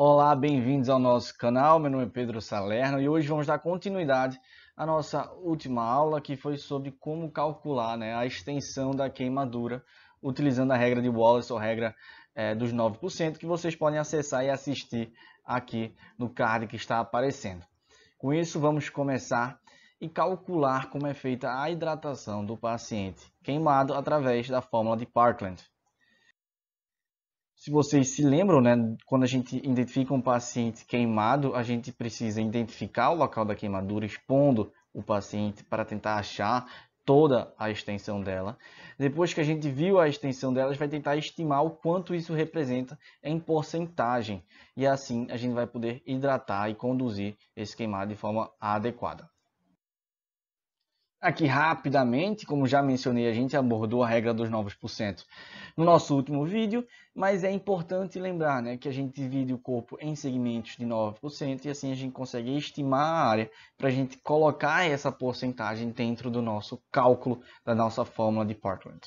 Olá, bem-vindos ao nosso canal. Meu nome é Pedro Salerno e hoje vamos dar continuidade à nossa última aula que foi sobre como calcular né, a extensão da queimadura utilizando a regra de Wallace ou regra é, dos 9% que vocês podem acessar e assistir aqui no card que está aparecendo. Com isso, vamos começar e calcular como é feita a hidratação do paciente queimado através da fórmula de Parkland se vocês se lembram, né, quando a gente identifica um paciente queimado, a gente precisa identificar o local da queimadura, expondo o paciente para tentar achar toda a extensão dela. Depois que a gente viu a extensão dela, a gente vai tentar estimar o quanto isso representa em porcentagem. E assim a gente vai poder hidratar e conduzir esse queimado de forma adequada. Aqui rapidamente, como já mencionei, a gente abordou a regra dos 9% no nosso último vídeo, mas é importante lembrar né, que a gente divide o corpo em segmentos de 9% e assim a gente consegue estimar a área para a gente colocar essa porcentagem dentro do nosso cálculo da nossa fórmula de Portland.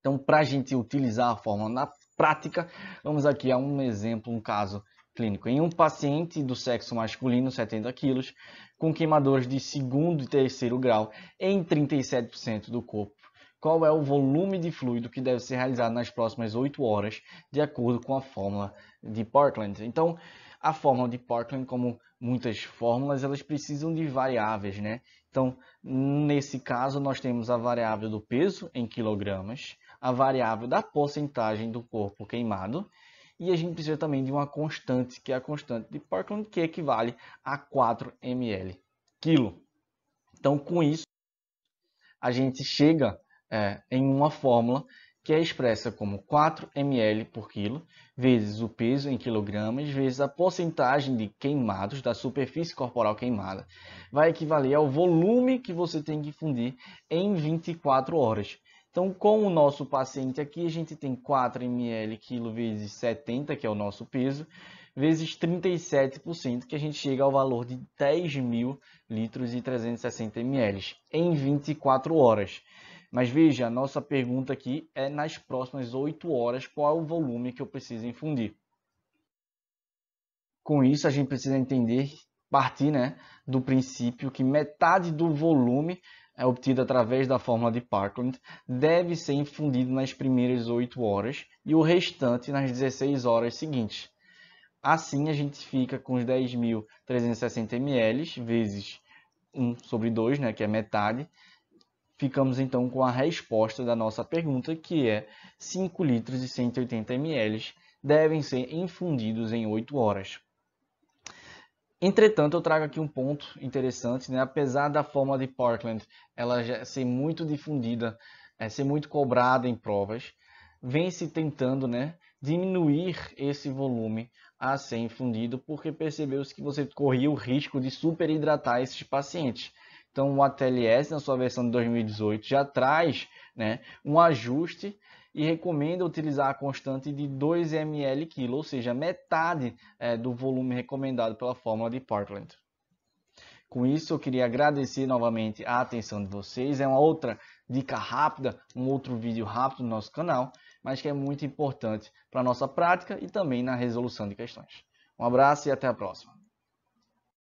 Então, para a gente utilizar a fórmula na prática, vamos aqui a um exemplo, um caso clínico. Em um paciente do sexo masculino, 70 quilos, com queimaduras de segundo e terceiro grau em 37% do corpo, qual é o volume de fluido que deve ser realizado nas próximas 8 horas, de acordo com a fórmula de Portland. Então, a fórmula de Portland, como muitas fórmulas, elas precisam de variáveis, né? Então, nesse caso, nós temos a variável do peso em quilogramas, a variável da porcentagem do corpo queimado e a gente precisa também de uma constante, que é a constante de Parkland, que equivale a 4 ml quilo. Então, com isso, a gente chega é, em uma fórmula que é expressa como 4 ml por quilo, vezes o peso em quilogramas, vezes a porcentagem de queimados, da superfície corporal queimada, vai equivaler ao volume que você tem que fundir em 24 horas. Então, com o nosso paciente aqui, a gente tem 4 ml quilo vezes 70, que é o nosso peso, vezes 37%, que a gente chega ao valor de 10 mil litros e 360 ml em 24 horas. Mas veja, a nossa pergunta aqui é nas próximas 8 horas, qual é o volume que eu preciso infundir. Com isso, a gente precisa entender, partir né, do princípio que metade do volume é obtido através da fórmula de Parkland deve ser infundido nas primeiras 8 horas e o restante nas 16 horas seguintes. Assim, a gente fica com os 10.360 ml vezes 1 sobre 2, né, que é metade. Ficamos então com a resposta da nossa pergunta, que é 5 litros e 180 ml devem ser infundidos em 8 horas. Entretanto, eu trago aqui um ponto interessante, né? apesar da forma de Portland ela ser muito difundida, é, ser muito cobrada em provas, vem se tentando né, diminuir esse volume a ser infundido, porque percebeu-se que você corria o risco de super-hidratar esses pacientes. Então, o ATLS, na sua versão de 2018, já traz né, um ajuste e recomenda utilizar a constante de 2 ml kg, ou seja, metade é, do volume recomendado pela fórmula de Portland. Com isso, eu queria agradecer novamente a atenção de vocês. É uma outra dica rápida, um outro vídeo rápido no nosso canal, mas que é muito importante para a nossa prática e também na resolução de questões. Um abraço e até a próxima.